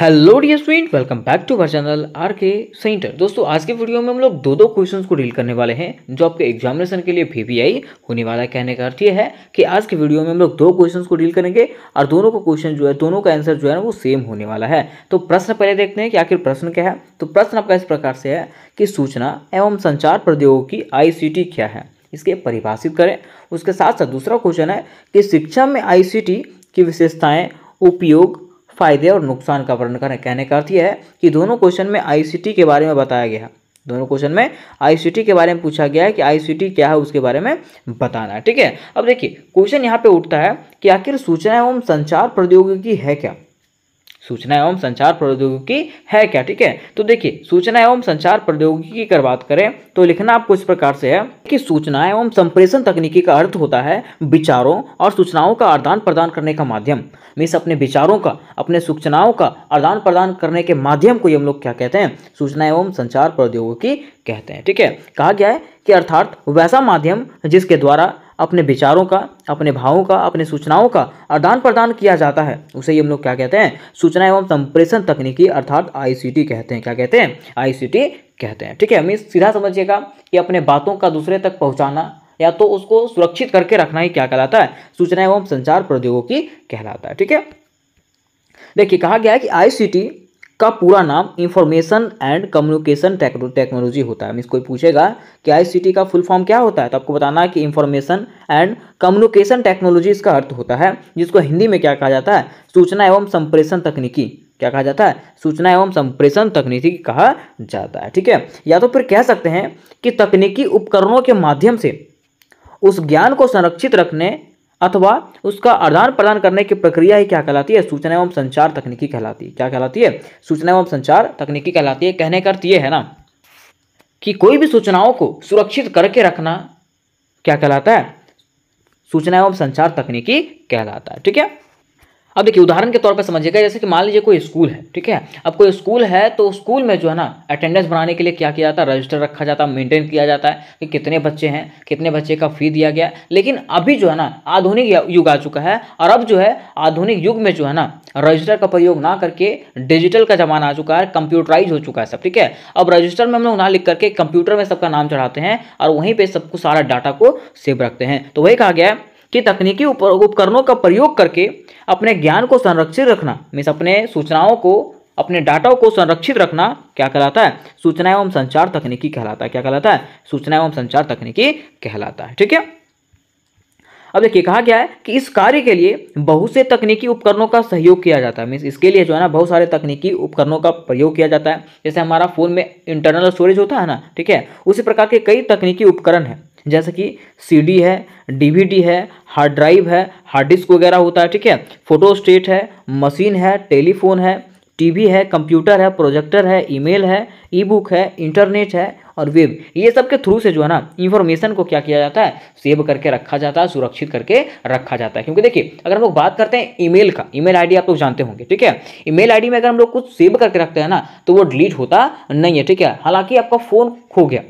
hello dear student welcome back to our channel R K centre दोस्तों आज के video में हम लोग दो दो क्वेश्चंस को डील करने वाले हैं जो आपके एग्जामिनेशन के लिए वीवीआई होने वाला है कहने का अर्थ ये है कि आज के वीडियो में हम लोग दो क्वेश्चंस को डील करेंगे और दोनों का क्वेश्चन जो है दोनों का आंसर जो है वो सेम होने वाला है तो प्रश्न पहले देखते हैं कि आखिर प्रश्न क्या है तो प्रश्न आपका इस प्रकार से है कि सूचना एवं संचार प्रौद्योगिकी आई क्या है इसके परिभाषित करें उसके साथ साथ दूसरा क्वेश्चन है कि शिक्षा में आई की विशेषताएँ उपयोग फ़ायदे और नुकसान का वर्णन करें कहने का अर्थ यह है कि दोनों क्वेश्चन में आईसीटी के बारे में बताया गया दोनों क्वेश्चन में आईसीटी के बारे में पूछा गया है कि आईसीटी क्या है उसके बारे में बताना है ठीक है अब देखिए क्वेश्चन यहाँ पे उठता है कि आखिर सूचना एवं संचार प्रौद्योगिकी है क्या सूचना एवं संचार प्रौद्योगिकी है क्या ठीक है तो देखिए सूचना एवं संचार प्रौद्योगिकी की अगर बात करें तो लिखना आपको इस प्रकार से है कि सूचना एवं संप्रेषण तकनीकी का अर्थ होता है विचारों और सूचनाओं का आदान प्रदान करने का माध्यम मीन्स अपने विचारों का अपने सूचनाओं का आदान प्रदान करने के माध्यम को ये हम लोग क्या कहते हैं सूचना एवं संचार प्रौद्योगिकी कहते हैं ठीक है कहा गया है कि अर्थात वैसा माध्यम जिसके द्वारा अपने विचारों का अपने भावों का अपने सूचनाओं का आदान प्रदान किया जाता है उसे ही हम लोग क्या कहते हैं सूचना एवं संप्रेषण तकनीकी अर्थात आईसीटी कहते हैं क्या कहते हैं आईसीटी कहते हैं ठीक है हमें सीधा समझिएगा कि अपने बातों का दूसरे तक पहुँचाना या तो उसको सुरक्षित करके रखना ही क्या कहलाता है सूचना एवं संचार प्रौद्योगिकी कहलाता है ठीक है देखिए कहा गया है कि आईसीटी इसका पूरा नाम इंफॉर्मेशन एंड कम्युनिकेशन टेक्नोलॉजी होता है मीन्स कोई पूछेगा कि आई का फुल फॉर्म क्या होता है तो आपको बताना है कि इंफॉर्मेशन एंड कम्युनिकेशन टेक्नोलॉजी इसका अर्थ होता है जिसको हिंदी में क्या कहा जाता है सूचना एवं संप्रेषण तकनीकी क्या कहा जाता है सूचना एवं संप्रेषण तकनीकी कहा जाता है ठीक है या तो फिर कह सकते हैं कि तकनीकी उपकरणों के माध्यम से उस ज्ञान को संरक्षित रखने अथवा उसका आदान प्रदान करने की प्रक्रिया ही क्या कहलाती है सूचना एवं संचार तकनीकी कहलाती है क्या कहलाती है सूचना एवं संचार तकनीकी कहलाती है कहने का अर्थ ये है ना कि कोई भी सूचनाओं को सुरक्षित करके रखना क्या कहलाता है सूचना एवं संचार तकनीकी कहलाता है ठीक है अब देखिए उदाहरण के तौर पर समझिएगा जैसे कि मान लीजिए कोई स्कूल है ठीक है अब कोई स्कूल है तो स्कूल में जो है ना अटेंडेंस बनाने के लिए क्या किया जाता है रजिस्टर रखा जाता है मेंटेन किया जाता है कि कितने बच्चे हैं कितने बच्चे का फी दिया गया लेकिन अभी जो है ना आधुनिक युग आ चुका है और अब जो है आधुनिक युग में जो है ना रजिस्टर का प्रयोग ना करके डिजिटल का जमाना आ चुका है कंप्यूटराइज हो चुका है सब ठीक है अब रजिस्टर में हम लोग ना लिख करके कंप्यूटर में सबका नाम चढ़ाते हैं और वहीं पर सबको सारा डाटा को सेव रखते हैं तो वही कहा गया है कि तकनीकी उपकरणों का प्रयोग करके अपने ज्ञान को संरक्षित रखना मीन्स अपने सूचनाओं को अपने डाटा को संरक्षित रखना क्या कहलाता है सूचना एवं संचार तकनीकी कहलाता है क्या कहलाता है सूचना एवं संचार तकनीकी कहलाता है ठीक है अब देखिए कहा गया है कि इस कार्य के लिए बहुत से तकनीकी उपकरणों का सहयोग किया जाता है मीन्स इसके लिए जो है ना बहुत सारे तकनीकी उपकरणों का प्रयोग किया जाता है जैसे हमारा फ़ोन में इंटरनल स्टोरेज होता है ना ठीक है उसी प्रकार के कई तकनीकी उपकरण हैं जैसे कि सीडी है डीवीडी है हार्ड ड्राइव है हार्ड डिस्क वगैरह होता है ठीक है फोटो स्टेट है मशीन है टेलीफोन है टीवी है कंप्यूटर है प्रोजेक्टर है ईमेल है ई बुक है इंटरनेट है और वेब ये सब के थ्रू से जो है ना इन्फॉर्मेशन को क्या किया जाता है सेव करके रखा जाता है सुरक्षित करके रखा जाता है क्योंकि देखिए अगर हम लोग बात करते हैं ईमेल का ईमेल आईडी आप लोग जानते होंगे ठीक है ईमेल आईडी में अगर हम लोग कुछ सेव करके रखते हैं ना तो वो डिलीट होता नहीं है ठीक है हालांकि आपका फ़ोन खो गया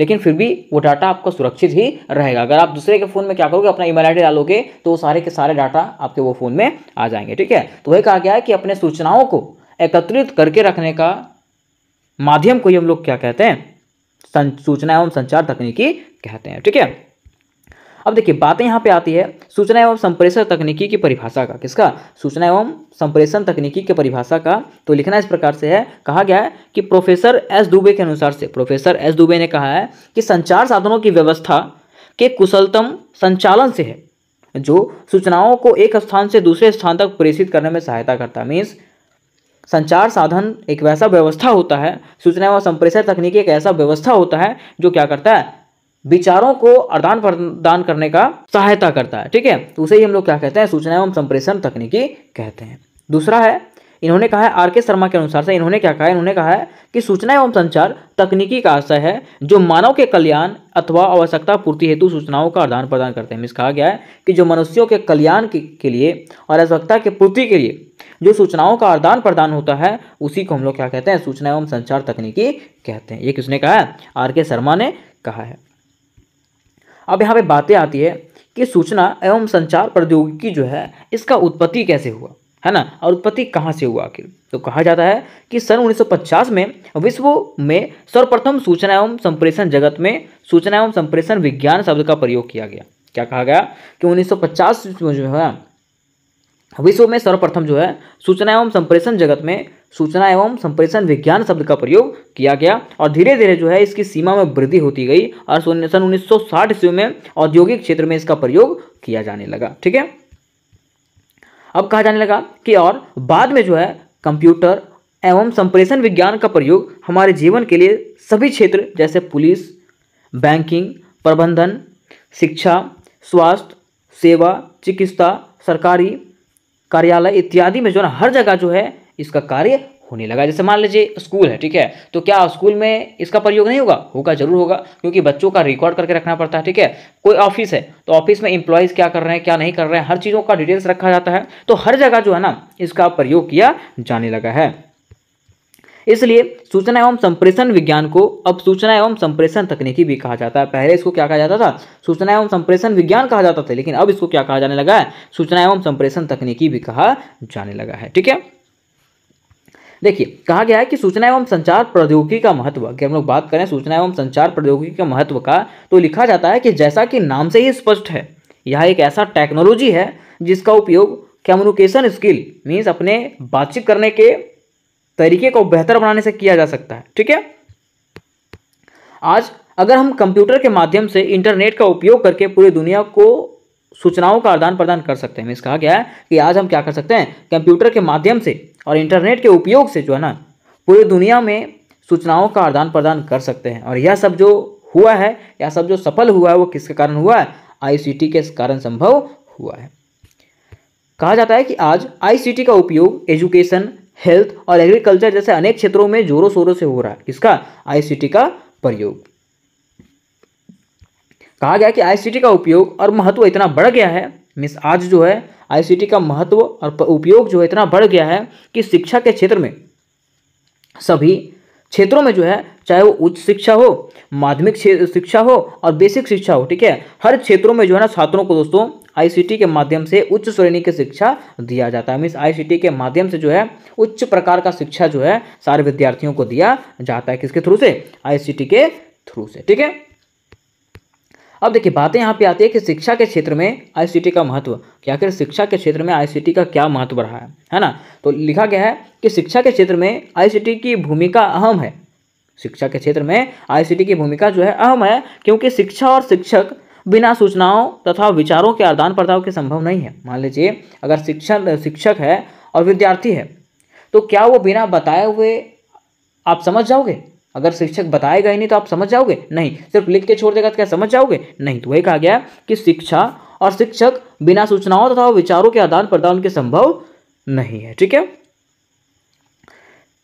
लेकिन फिर भी वो डाटा आपका सुरक्षित ही रहेगा अगर आप दूसरे के फ़ोन में क्या करोगे अपना ईमेल आईडी डालोगे तो सारे के सारे डाटा आपके वो फ़ोन में आ जाएंगे ठीक है तो वही कहा गया है कि अपने सूचनाओं को एकत्रित करके रखने का माध्यम को ही हम लोग क्या कहते हैं सूचना एवं संचार तकनीकी कहते हैं ठीक है अब देखिए बातें यहाँ पे आती है सूचना एवं संप्रेषण तकनीकी की परिभाषा का किसका सूचना एवं संप्रेषण तकनीकी की परिभाषा का तो लिखना इस प्रकार से है कहा गया है कि प्रोफेसर एस दुबे के अनुसार से प्रोफेसर एस दुबे ने कहा है कि संचार साधनों की व्यवस्था के कुशलतम संचालन से है जो सूचनाओं को एक स्थान से दूसरे स्थान तक प्रेषित करने में सहायता करता है मीन्स संचार साधन एक वैसा व्यवस्था होता है सूचना एवं संप्रेषण तकनीकी एक ऐसा व्यवस्था होता है जो क्या करता है विचारों को आदान प्रदान करने का सहायता करता है ठीक है तो उसे ही हम लोग क्या कहते हैं सूचना एवं संप्रेषण तकनीकी कहते हैं दूसरा है इन्होंने कहा है आर के शर्मा के अनुसार से इन्होंने क्या कहा है इन्होंने कहा है कि सूचना एवं संचार तकनीकी का आशय है जो मानव के कल्याण अथवा आवश्यकता पूर्ति हेतु सूचनाओं का आदान प्रदान करते हैं मिस कहा गया है कि जो मनुष्यों के कल्याण के, के लिए और आवश्यकता के पूर्ति के लिए जो सूचनाओं का आदान प्रदान होता है उसी को हम लोग क्या कहते हैं सूचना एवं संचार तकनीकी कहते हैं ये किसने कहा है आर के शर्मा ने कहा है अब यहाँ पे बातें आती है कि सूचना एवं संचार प्रौद्योगिकी जो है इसका उत्पत्ति कैसे हुआ है ना और उत्पत्ति कहाँ से हुआ आखिर तो कहा जाता है कि सन 1950 में विश्व में सर्वप्रथम सूचना एवं संप्रेषण जगत में सूचना एवं संप्रेषण विज्ञान शब्द का प्रयोग किया गया क्या कहा गया कि 1950 में जो है विश्व में सर्वप्रथम जो है सूचना एवं संप्रेषण जगत में सूचना एवं संप्रेषण विज्ञान शब्द का प्रयोग किया गया और धीरे धीरे जो है इसकी सीमा में वृद्धि होती गई और सन उन्नीस सौ ईस्वी में औद्योगिक क्षेत्र में इसका प्रयोग किया जाने लगा ठीक है अब कहा जाने लगा कि और बाद में जो है कंप्यूटर एवं संप्रेषण विज्ञान का प्रयोग हमारे जीवन के लिए सभी क्षेत्र जैसे पुलिस बैंकिंग प्रबंधन शिक्षा स्वास्थ्य सेवा चिकित्सा सरकारी कार्यालय इत्यादि में जो है हर जगह जो है इसका कार्य होने लगा जैसे मान लीजिए स्कूल है ठीक है तो क्या स्कूल में इसका प्रयोग नहीं होगा होगा जरूर होगा क्योंकि बच्चों का रिकॉर्ड करके रखना पड़ता है ठीक है कोई ऑफिस है तो ऑफिस में इंप्लॉयज़ क्या कर रहे हैं क्या नहीं कर रहे हैं हर चीज़ों का डिटेल्स रखा जाता है तो हर जगह जो है ना इसका प्रयोग किया जाने लगा है इसलिए सूचना एवं संप्रेषण विज्ञान को अब सूचना एवं संप्रेषण तकनीकी भी कहा जाता है पहले इसको क्या कहा जाता था सूचना एवं संप्रेषण विज्ञान कहा जाता था लेकिन अब इसको क्या कहा जाने लगा है सूचना एवं संप्रेषण तकनीकी भी कहा जाने लगा है ठीक है देखिए कहा गया है कि सूचना एवं संचार प्रौद्योगिकी का महत्व कि हम लोग बात करें सूचना एवं संचार प्रौद्योगिकी के महत्व का तो लिखा जाता है कि जैसा कि नाम से ही स्पष्ट है यह एक ऐसा टेक्नोलॉजी है जिसका उपयोग कम्युनिकेशन स्किल मीन्स अपने बातचीत करने के तरीके को बेहतर बनाने से किया जा सकता है ठीक है आज अगर हम कंप्यूटर के माध्यम से इंटरनेट का उपयोग करके पूरी दुनिया को सूचनाओं का आदान प्रदान कर सकते हैं मीन्स कहा गया है कि आज हम क्या कर सकते हैं कंप्यूटर के माध्यम से और इंटरनेट के उपयोग से जो है ना पूरी दुनिया में सूचनाओं का आदान प्रदान कर सकते हैं और यह सब जो हुआ है यह सब जो सफल हुआ है वो किसके कारण हुआ है आई के कारण संभव हुआ है कहा जाता है कि आज आई का उपयोग एजुकेशन हेल्थ और एग्रीकल्चर जैसे अनेक क्षेत्रों में जोरों शोरों से हो रहा है किसका आई का प्रयोग कहा गया कि आईसीटी का उपयोग और महत्व इतना बढ़ गया है मीन्स आज जो है आईसीटी का महत्व और उपयोग जो है इतना बढ़ गया है कि शिक्षा के क्षेत्र में सभी क्षेत्रों में जो है चाहे वो उच्च शिक्षा हो माध्यमिक शिक्षा हो और बेसिक शिक्षा हो ठीक है हर क्षेत्रों में जो है ना छात्रों को दोस्तों आईसीटी के माध्यम से उच्च श्रेणी की शिक्षा दिया जाता है मीन्स आईसीटी के माध्यम से जो है उच्च प्रकार का शिक्षा जो है सारे विद्यार्थियों को दिया जाता है किसके थ्रू से आईसीटी के थ्रू से ठीक है अब देखिए बातें यहाँ पे आती है कि शिक्षा के क्षेत्र में आईसीटी का महत्व क्या आखिर शिक्षा के क्षेत्र में आईसीटी का क्या महत्व रहा है है ना तो लिखा गया है कि शिक्षा के क्षेत्र में आईसीटी की भूमिका अहम है शिक्षा के क्षेत्र में आईसीटी की भूमिका जो है अहम है क्योंकि शिक्षा और शिक्षक बिना सूचनाओं तथा विचारों के आदान प्रदान के संभव नहीं है मान लीजिए अगर शिक्षण शिक्षक है और विद्यार्थी है तो क्या वो बिना बताए हुए आप समझ जाओगे अगर शिक्षक बताएगा ही नहीं तो आप समझ जाओगे नहीं सिर्फ लिख के छोड़ देगा तो क्या समझ जाओगे नहीं तो वही कहा गया कि शिक्षा और शिक्षक बिना सूचनाओं तथा विचारों के आदान प्रदान के संभव नहीं है ठीक है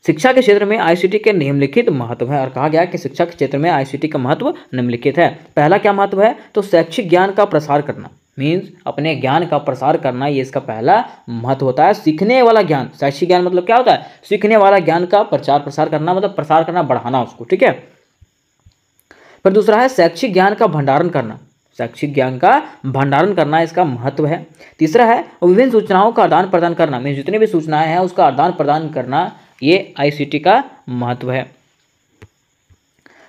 शिक्षा के क्षेत्र में आईसीटी के निम्नलिखित महत्व है और कहा गया कि शिक्षा के क्षेत्र में आईसीटी का महत्व निम्नलिखित है पहला क्या महत्व है तो शैक्षिक ज्ञान का प्रसार करना मीन्स अपने ज्ञान का प्रसार करना ये इसका पहला महत्व होता है सीखने वाला ज्ञान शैक्षिक ज्ञान मतलब क्या होता है सीखने वाला ज्ञान का प्रचार प्रसार करना मतलब प्रसार करना बढ़ाना उसको ठीक है फिर दूसरा है शैक्षिक ज्ञान का भंडारण करना शैक्षिक ज्ञान का भंडारण करना इसका महत्व है तीसरा है विभिन्न सूचनाओं का आदान प्रदान करना मीन्स जितनी भी सूचनाएं हैं उसका आदान प्रदान करना ये आईसीटी का महत्व है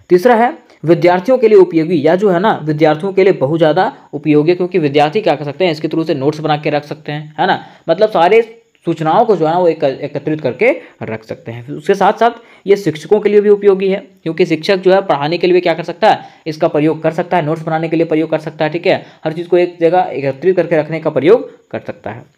तीसरा है विद्यार्थियों के लिए उपयोगी या जो है ना विद्यार्थियों के लिए बहुत ज़्यादा उपयोगी क्योंकि विद्यार्थी क्या कर सकते हैं इसके थ्रू से नोट्स बना के रख सकते हैं है ना मतलब सारे सूचनाओं को जो है ना वो एक, एकत्रित करके रख सकते हैं उसके साथ साथ ये शिक्षकों के लिए भी उपयोगी है क्योंकि शिक्षक जो है पढ़ाने के लिए क्या कर सकता है इसका प्रयोग कर सकता है नोट्स बनाने के लिए प्रयोग कर सकता है ठीक है हर चीज़ को एक जगह एकत्रित करके रखने का प्रयोग कर सकता है